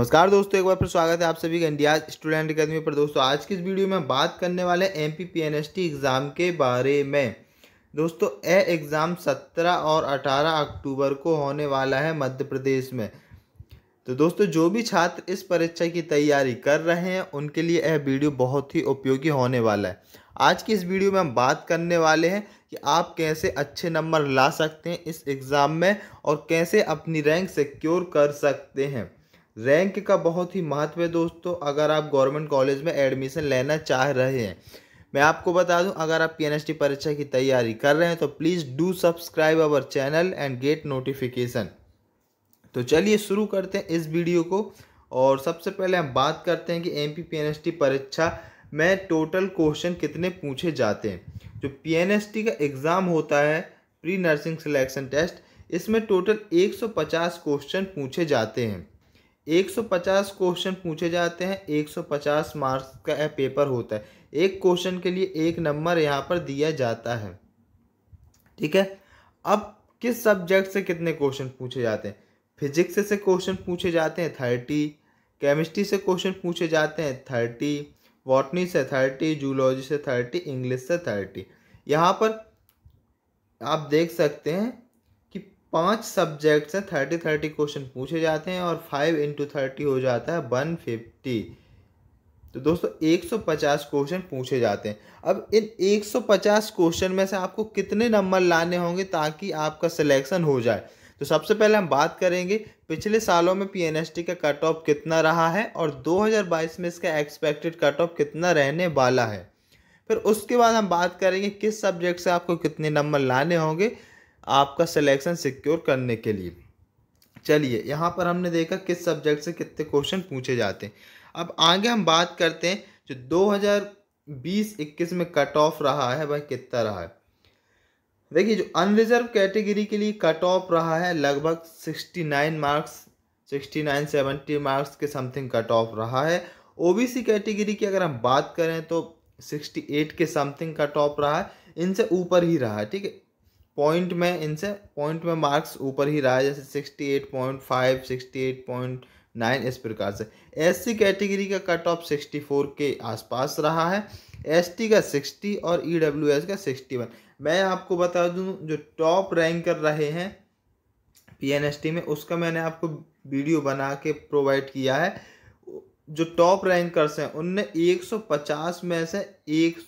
नमस्कार दोस्तों एक बार फिर स्वागत है आप सभी का इंडिया स्टूडेंट अकेदमी पर दोस्तों आज की इस वीडियो में बात करने वाले M P P N S T exam के बारे में दोस्तों ए एग्ज़ाम 17 और 18 अक्टूबर को होने वाला है मध्य प्रदेश में तो दोस्तों जो भी छात्र इस परीक्षा की तैयारी कर रहे हैं उनके लिए यह वीडियो बहुत ही उपयोगी होने वाला है आज की इस वीडियो में हम बात करने वाले हैं कि आप कैसे अच्छे नंबर ला सकते हैं इस एग्ज़ाम में और कैसे अपनी रैंक सिक्योर कर सकते हैं रैंक का बहुत ही महत्व है दोस्तों अगर आप गवर्नमेंट कॉलेज में एडमिशन लेना चाह रहे हैं मैं आपको बता दूं अगर आप पी परीक्षा की तैयारी कर रहे हैं तो please do subscribe our channel and get notification तो चलिए शुरू करते हैं इस वीडियो को और सबसे पहले हम बात करते हैं कि एम पी परीक्षा में टोटल क्वेश्चन कितने पूछे जाते हैं जो पी का एग्ज़ाम होता है प्री नर्सिंग सिलेक्शन टेस्ट इसमें टोटल 150 क्वेश्चन पूछे जाते हैं 150 क्वेश्चन पूछे जाते हैं 150 मार्क्स का यह पेपर होता है एक क्वेश्चन के लिए एक नंबर यहाँ पर दिया जाता है ठीक है अब किस सब्जेक्ट से कितने क्वेश्चन पूछे जाते हैं फिजिक्स से क्वेश्चन पूछे जाते हैं थर्टी केमिस्ट्री से क्वेश्चन पूछे जाते हैं थर्टी वॉटनी से थर्टी जूलॉजी से थर्टी इंग्लिश से थर्टी यहाँ पर आप देख सकते हैं पांच सब्जेक्ट से थर्टी थर्टी क्वेश्चन पूछे जाते हैं और फाइव इंटू थर्टी हो जाता है वन फिफ्टी तो दोस्तों एक सौ पचास क्वेश्चन पूछे जाते हैं अब इन एक सौ पचास क्वेश्चन में से आपको कितने नंबर लाने होंगे ताकि आपका सिलेक्शन हो जाए तो सबसे पहले हम बात करेंगे पिछले सालों में पीएनएसटी का कट ऑफ कितना रहा है और 2022 में इसका एक्सपेक्टेड कट ऑफ कितना रहने वाला है फिर उसके बाद हम बात करेंगे किस सब्जेक्ट से आपको कितने नंबर लाने होंगे आपका सिलेक्शन सिक्योर करने के लिए चलिए यहाँ पर हमने देखा किस सब्जेक्ट से कितने क्वेश्चन पूछे जाते हैं अब आगे हम बात करते हैं जो 2020-21 में कट ऑफ रहा है वह कितना रहा है देखिए जो अनरिजर्व कैटेगरी के लिए कट ऑफ रहा है लगभग 69 मार्क्स 69 70 मार्क्स के समथिंग कट ऑफ रहा है ओबीसी कैटेगरी की अगर हम बात करें तो 68 के समथिंग कट ऑफ रहा है इनसे ऊपर ही रहा है ठीक है पॉइंट में इनसे पॉइंट में मार्क्स ऊपर ही रहा है जैसे sixty eight point five sixty eight point nine इस प्रकार से एस सी कैटेगरी का कट ऑफ सिक्सटी फोर के आसपास रहा है एस टी का सिक्सटी और ई डब्ल्यू एस का सिक्सटी वन मैं आपको बता दूं जो टॉप रैंक कर रहे हैं पी एन एस टी में उसका मैंने आपको वीडियो बना के प्रोवाइड किया है जो टॉप रैंकर्स हैं उनने 150 में से एक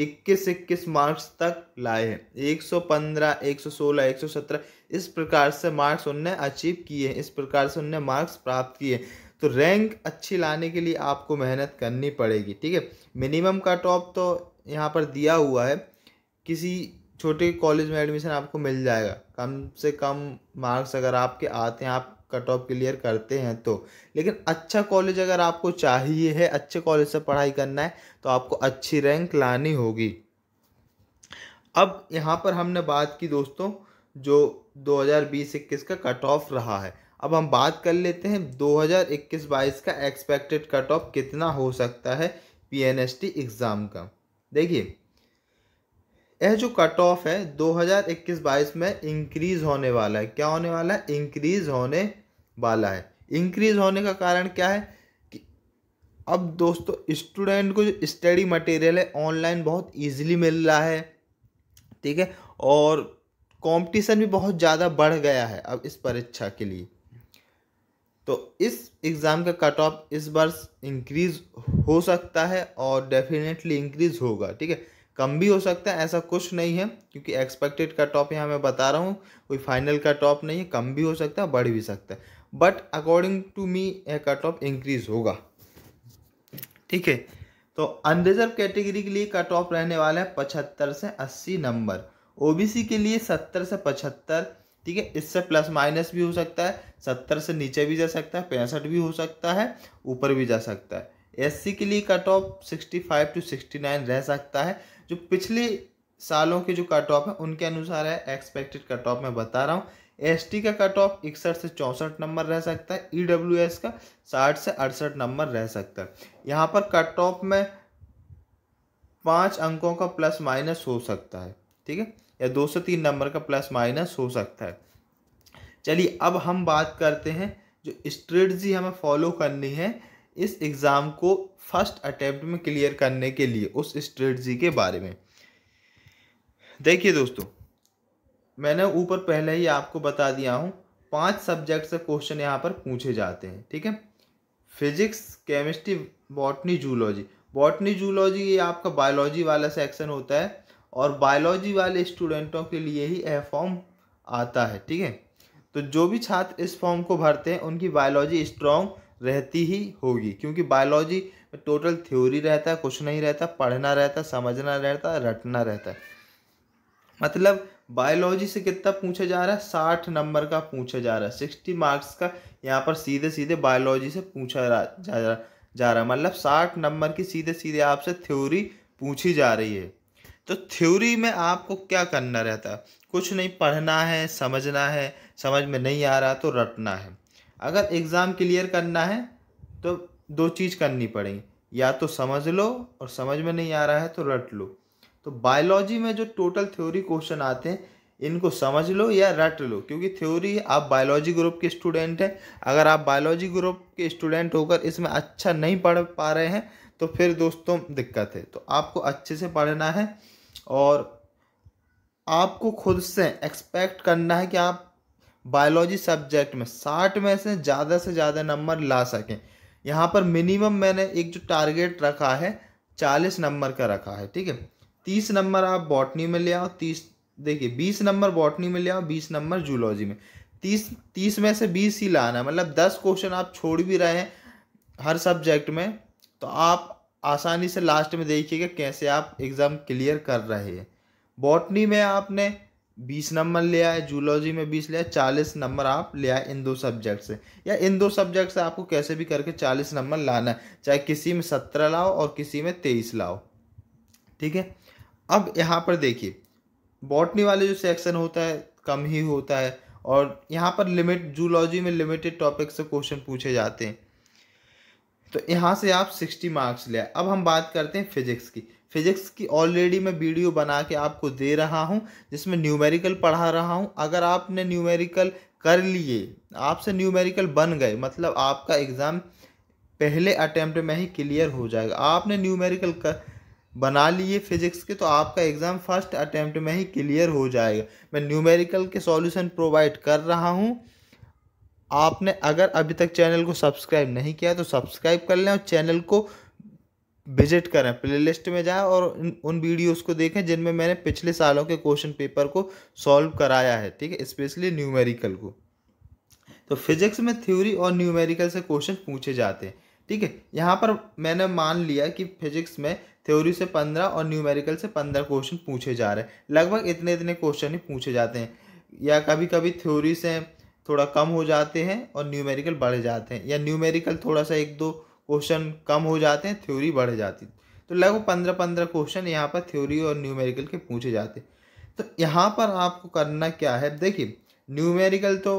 इक्कीस इक्कीस मार्क्स तक लाए हैं एक सौ पंद्रह एक सौ सोलह एक सौ सत्रह इस प्रकार से मार्क्स उनने अचीव किए हैं इस प्रकार से उनने मार्क्स प्राप्त किए तो रैंक अच्छी लाने के लिए आपको मेहनत करनी पड़ेगी ठीक है मिनिमम का टॉप तो यहाँ पर दिया हुआ है किसी छोटे कॉलेज में एडमिशन आपको मिल जाएगा कम से कम मार्क्स अगर आपके आते हैं आप कट ऑफ क्लियर करते हैं तो लेकिन अच्छा कॉलेज अगर आपको चाहिए है अच्छे कॉलेज से पढ़ाई करना है तो आपको अच्छी रैंक लानी होगी अब यहाँ पर हमने बात की दोस्तों जो 2020-21 का कट ऑफ रहा है अब हम बात कर लेते हैं 2021-22 का एक्सपेक्टेड कट ऑफ कितना हो सकता है पीएनएसटी एग्ज़ाम का देखिए यह जो कट ऑफ है 2021-22 में इंक्रीज़ होने वाला है क्या होने वाला है इंक्रीज़ होने वाला है इंक्रीज होने का कारण क्या है कि अब दोस्तों स्टूडेंट को जो स्टडी मटेरियल है ऑनलाइन बहुत ईजिली मिल रहा है ठीक है और कंपटीशन भी बहुत ज़्यादा बढ़ गया है अब इस परीक्षा के लिए तो इस एग्ज़ाम का कट ऑफ इस वर्ष इंक्रीज हो सकता है और डेफिनेटली इंक्रीज होगा ठीक है कम भी हो सकता है ऐसा कुछ नहीं है क्योंकि एक्सपेक्टेड का टॉप यहाँ मैं बता रहा हूँ कोई फाइनल का टॉप नहीं है कम भी हो सकता है बढ़ भी सकता है बट अकॉर्डिंग टू मी यह कट ऑफ इंक्रीज होगा ठीक है तो अनरिजर्व कैटेगरी के लिए कट ऑफ रहने वाला है पचहत्तर से अस्सी नंबर ओबीसी के लिए सत्तर से पचहत्तर ठीक है इससे प्लस माइनस भी हो सकता है सत्तर से नीचे भी जा सकता है पैंसठ भी हो सकता है ऊपर भी जा सकता है एससी के लिए cut off sixty five to sixty nine रह सकता है जो पिछले सालों के जो कट ऑफ है उनके अनुसार है एक्सपेक्टेड कट ऑफ मैं बता रहा हूँ एसटी का कट ऑफ इकसठ से चौंसठ नंबर रह सकता है ईडब्ल्यूएस e का साठ से अड़सठ नंबर रह सकता है यहाँ पर कट ऑफ में पाँच अंकों का प्लस माइनस हो सकता है ठीक है या दो से तीन नंबर का प्लस माइनस हो सकता है चलिए अब हम बात करते हैं जो स्ट्रेटजी हमें फॉलो करनी है इस एग्ज़ाम को फर्स्ट अटैम्प्ट में क्लियर करने के लिए उस स्ट्रेटजी के बारे में देखिए दोस्तों मैंने ऊपर पहले ही आपको बता दिया हूँ पांच सब्जेक्ट से क्वेश्चन यहाँ पर पूछे जाते हैं ठीक है physics chemistry botany zoology botany zoology ये आपका बायोलॉजी वाला सेक्शन होता है और बायोलॉजी वाले स्टूडेंटों के लिए ही यह फॉर्म आता है ठीक है तो जो भी छात्र इस फॉर्म को भरते हैं उनकी बायोलॉजी स्ट्रॉन्ग रहती ही होगी क्योंकि बायोलॉजी में टोटल थ्योरी रहता है कुछ नहीं रहता पढ़ना रहता समझना रहता रटना रहता है मतलब बायोलॉजी से कितना पूछा जा रहा है साठ नंबर का पूछा जा रहा है सिक्सटी मार्क्स का यहाँ पर सीधे सीधे बायोलॉजी से पूछा जा रहा जा रहा मतलब साठ नंबर की सीधे सीधे आपसे थ्योरी पूछी जा रही है तो थ्योरी में आपको क्या करना रहता है कुछ नहीं पढ़ना है समझना है समझ में नहीं आ रहा तो रटना है अगर एग्ज़ाम क्लियर करना है तो दो चीज़ करनी पड़ेगी या तो समझ लो और समझ में नहीं आ रहा है तो रट लो तो बायोलॉजी में जो टोटल थ्योरी क्वेश्चन आते हैं इनको समझ लो या रट लो क्योंकि थ्योरी आप बायोलॉजी ग्रुप के स्टूडेंट हैं अगर आप बायोलॉजी ग्रुप के स्टूडेंट होकर इसमें अच्छा नहीं पढ़ पा रहे हैं तो फिर दोस्तों दिक्कत है तो आपको अच्छे से पढ़ना है और आपको खुद से एक्सपेक्ट करना है कि आप बायोलॉजी सब्जेक्ट में साठ में से ज़्यादा से ज़्यादा नंबर ला सकें यहाँ पर मिनिमम मैंने एक जो टारगेट रखा है चालीस नंबर का रखा है ठीक है तीस नंबर आप बॉटनी में ले आओ तीस देखिए बीस नंबर बॉटनी में ले आओ बीस नंबर जूलॉजी में तीस तीस में से बीस ही लाना मतलब दस क्वेश्चन आप छोड़ भी रहे हैं हर सब्जेक्ट में तो आप आसानी से लास्ट में देखिएगा कैसे आप एग्ज़ाम क्लियर कर रहे हैं बॉटनी में आपने बीस नंबर ले आए जूलॉजी में बीस ले आए चालीस नंबर आप ले आए इन दो सब्जेक्ट से या इन दो सब्जेक्ट से आपको कैसे भी करके चालीस नंबर लाना है चाहे किसी में सत्रह लाओ और किसी में तेईस लाओ ठीक है अब यहाँ पर देखिए बॉटनी वाले जो सेक्शन होता है कम ही होता है और यहाँ पर लिमिट जूलॉजी में लिमिटेड टॉपिक से क्वेश्चन पूछे जाते हैं तो यहाँ से आप सिक्सटी मार्क्स ले अब हम बात करते हैं फिजिक्स की फिजिक्स की ऑलरेडी मैं वीडियो बना के आपको दे रहा हूँ जिसमें न्यूमेरिकल पढ़ा रहा हूँ अगर आपने न्यूमेरिकल कर लिए आपसे न्यूमेरिकल बन गए मतलब आपका एग्ज़ाम पहले अटैम्प्ट में ही क्लियर हो जाएगा आपने न्यूमेरिकल कर बना लिए फिजिक्स के तो आपका एग्ज़ाम फर्स्ट अटैम्प्ट में ही क्लियर हो जाएगा मैं न्यूमेरिकल के सॉल्यूशन प्रोवाइड कर रहा हूँ आपने अगर अभी तक चैनल को सब्सक्राइब नहीं किया तो सब्सक्राइब कर लें और चैनल को विजिट करें प्लेलिस्ट में जाएं और उन वीडियोस को देखें जिनमें मैंने पिछले सालों के क्वेश्चन पेपर को सॉल्व कराया है ठीक है स्पेशली न्यूमेरिकल को तो फिजिक्स में थ्योरी और न्यूमेरिकल से क्वेश्चन पूछे जाते हैं ठीक है यहाँ पर मैंने मान लिया कि फिजिक्स में थ्योरी से पंद्रह और न्यूमेरिकल से पंद्रह क्वेश्चन पूछे जा रहे हैं लगभग इतने इतने क्वेश्चन ही पूछे जाते हैं या कभी कभी थ्योरी से थोड़ा कम हो जाते हैं और न्यूमेरिकल बढ़ जाते हैं या न्यूमेरिकल थोड़ा सा एक दो क्वेश्चन कम हो जाते हैं थ्योरी बढ़ जाती तो लगभग पंद्रह पंद्रह क्वेश्चन यहाँ पर थ्योरी और न्यूमेरिकल के पूछे जाते तो यहाँ पर आपको करना क्या है देखिए न्यूमेरिकल तो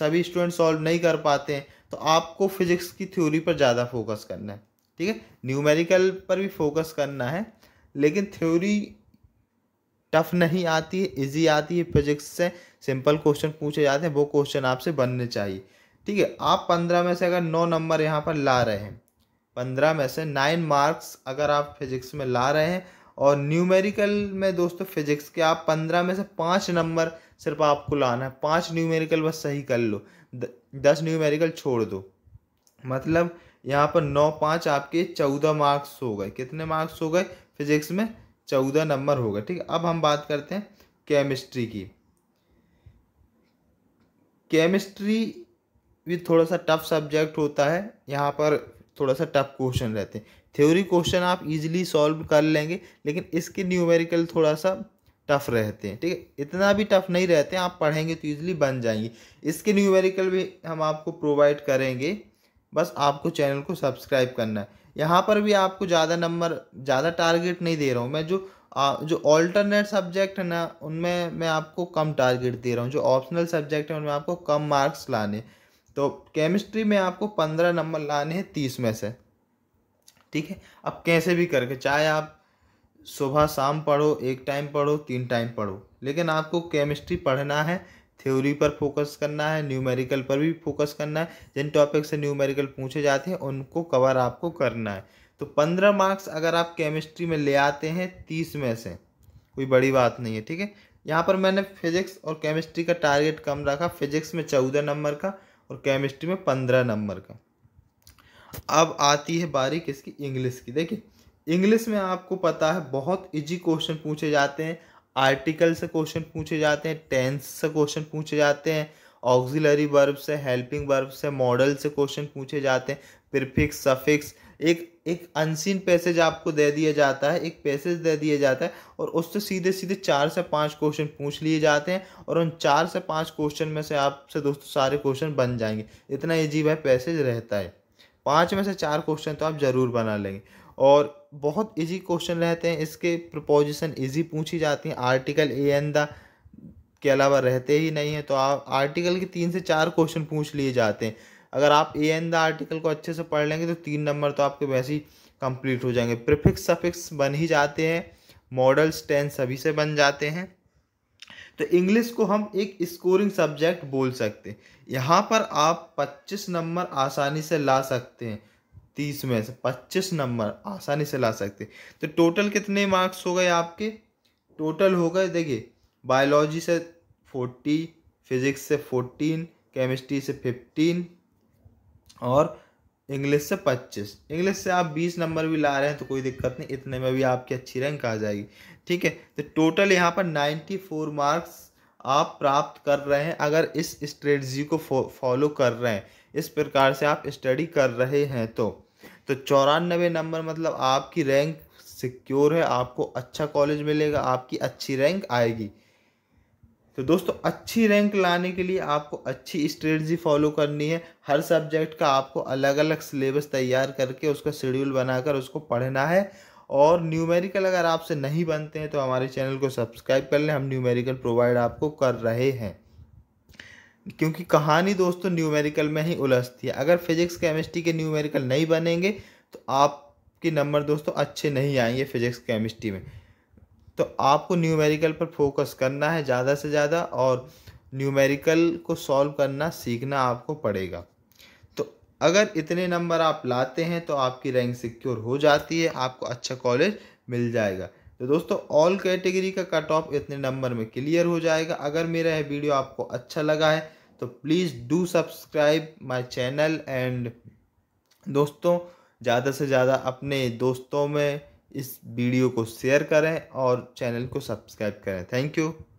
सभी स्टूडेंट सॉल्व नहीं कर पाते हैं तो आपको फिजिक्स की थ्योरी पर ज़्यादा फोकस करना है ठीक है न्यूमेरिकल पर भी फोकस करना है लेकिन थ्योरी टफ नहीं आती है इजी आती है फिजिक्स से सिंपल क्वेश्चन पूछे जाते हैं वो क्वेश्चन आपसे बनने चाहिए ठीक है आप पंद्रह में से अगर नौ नंबर यहाँ पर ला रहे हैं पंद्रह में से नाइन मार्क्स अगर आप फिजिक्स में ला रहे हैं और न्यूमेरिकल में दोस्तों फिजिक्स के आप पंद्रह में से पाँच नंबर सिर्फ आपको लाना है पाँच न्यूमेरिकल बस सही कर लो द, दस न्यूमेरिकल छोड़ दो मतलब यहाँ पर नौ पाँच आपके चौदह मार्क्स हो गए कितने मार्क्स हो गए फिजिक्स में चौदह नंबर हो गए ठीक अब हम बात करते हैं केमिस्ट्री की केमिस्ट्री भी थोड़ा सा टफ सब्जेक्ट होता है यहाँ पर थोड़ा सा टफ क्वेश्चन रहते हैं थ्योरी क्वेश्चन आप इजीली सॉल्व कर लेंगे लेकिन इसके न्यूमेरिकल थोड़ा सा टफ रहते हैं ठीक है इतना भी टफ नहीं रहते हैं आप पढ़ेंगे तो ईजिली बन जाएंगे इसके न्यूमेरिकल भी हम आपको प्रोवाइड करेंगे बस आपको चैनल को सब्सक्राइब करना है यहाँ पर भी आपको ज़्यादा नंबर ज़्यादा टारगेट नहीं दे रहा हूँ मैं जो आ, जो ऑल्टरनेट सब्जेक्ट है ना उनमें मैं आपको कम टारगेट दे रहा हूँ जो ऑप्शनल सब्जेक्ट है उनमें आपको कम मार्क्स लाने तो केमिस्ट्री में आपको पंद्रह नंबर लाने हैं तीस में से ठीक है अब कैसे भी करके चाहे आप सुबह शाम पढ़ो एक टाइम पढ़ो तीन टाइम पढ़ो लेकिन आपको केमिस्ट्री पढ़ना है थ्योरी पर फोकस करना है न्यूमेरिकल पर भी फोकस करना है जिन टॉपिक से न्यूमेरिकल पूछे जाते हैं उनको कवर आपको करना है तो पंद्रह मार्क्स अगर आप केमिस्ट्री में ले आते हैं तीस में से कोई बड़ी बात नहीं है ठीक है यहाँ पर मैंने फिजिक्स और केमिस्ट्री का टारगेट कम रखा फिजिक्स में चौदह नंबर का और केमिस्ट्री में पंद्रह नंबर का अब आती है बारी किसकी इंग्लिश की देखिए इंग्लिश में आपको पता है बहुत इजी क्वेश्चन पूछे जाते हैं आर्टिकल से क्वेश्चन पूछे जाते हैं टेंस से क्वेश्चन पूछे जाते हैं ऑक्सिलरी वर्ब से हेल्पिंग वर्ब से मॉडल से क्वेश्चन पूछे जाते हैं प्रिफिक्स सफिक्स एक एक अनसीन पैसेज आपको दे दिया जाता है एक पैसेज दे दिया जाता है और उससे सीधे सीधे चार से पांच क्वेश्चन पूछ लिए जाते हैं और उन चार से पांच क्वेश्चन में से आपसे दोस्तों सारे क्वेश्चन बन जाएंगे इतना ईजी है पैसेज रहता है पाँच में से चार क्वेश्चन तो आप ज़रूर बना लेंगे और बहुत इजी क्वेश्चन रहते हैं इसके प्रपोजिशन इजी पूछी जाती हैं आर्टिकल ए एन द के अलावा रहते ही नहीं है तो आप आर्टिकल के तीन से चार क्वेश्चन पूछ लिए जाते हैं अगर आप ए एन द आर्टिकल को अच्छे से पढ़ लेंगे तो तीन नंबर तो आपके वैसे ही कंप्लीट हो जाएंगे प्रिफिक्स सफिक्स बन ही जाते हैं मॉडल्स टेंस सभी से बन जाते हैं तो इंग्लिश को हम एक स्कोरिंग सब्जेक्ट बोल सकते हैं यहाँ पर आप 25 नंबर आसानी से ला सकते हैं तीस में से पच्चीस नंबर आसानी से ला सकते तो टोटल कितने मार्क्स हो गए आपके टोटल हो गए देखिए बायोलॉजी से फोर्टी फिज़िक्स से फोर्टीन केमिस्ट्री से फिफ्टीन और इंग्लिश से पच्चीस इंग्लिश से आप बीस नंबर भी ला रहे हैं तो कोई दिक्कत नहीं इतने में भी आपकी अच्छी रैंक आ जाएगी ठीक है तो टोटल यहाँ पर नाइन्टी फोर मार्क्स आप प्राप्त कर रहे हैं अगर इस स्ट्रेटजी को फॉलो कर रहे हैं इस प्रकार से आप स्टडी कर रहे हैं तो तो चौरानबे नंबर मतलब आपकी रैंक सिक्योर है आपको अच्छा कॉलेज मिलेगा आपकी अच्छी रैंक आएगी तो दोस्तों अच्छी रैंक लाने के लिए आपको अच्छी स्ट्रेटजी फॉलो करनी है हर सब्जेक्ट का आपको अलग अलग सिलेबस तैयार करके उसका शेड्यूल बनाकर उसको पढ़ना है और न्यूमेरिकल अगर आपसे नहीं बनते हैं तो हमारे चैनल को सब्सक्राइब कर लें हम न्यूमेरिकल प्रोवाइड आपको कर रहे हैं क्योंकि कहानी दोस्तों न्यूमेरिकल में ही उलझती है अगर फिजिक्स केमिस्ट्री के न्यूमेरिकल नहीं बनेंगे तो आपके नंबर दोस्तों अच्छे नहीं आएंगे फिजिक्स केमिस्ट्री में तो आपको न्यूमेरिकल पर फोकस करना है ज़्यादा से ज़्यादा और न्यूमेरिकल को सॉल्व करना सीखना आपको पड़ेगा तो अगर इतने नंबर आप लाते हैं तो आपकी रैंक सिक्योर हो जाती है आपको अच्छा कॉलेज मिल जाएगा तो दोस्तों ऑल कैटेगरी का कट ऑफ इतने नंबर में क्लियर हो जाएगा अगर मेरा यह वीडियो आपको अच्छा लगा है तो please do subscribe my channel and दोस्तों ज़्यादा से ज़्यादा अपने दोस्तों में इस वीडियो को शेयर करें और चैनल को सब्सक्राइब करें थैंक यू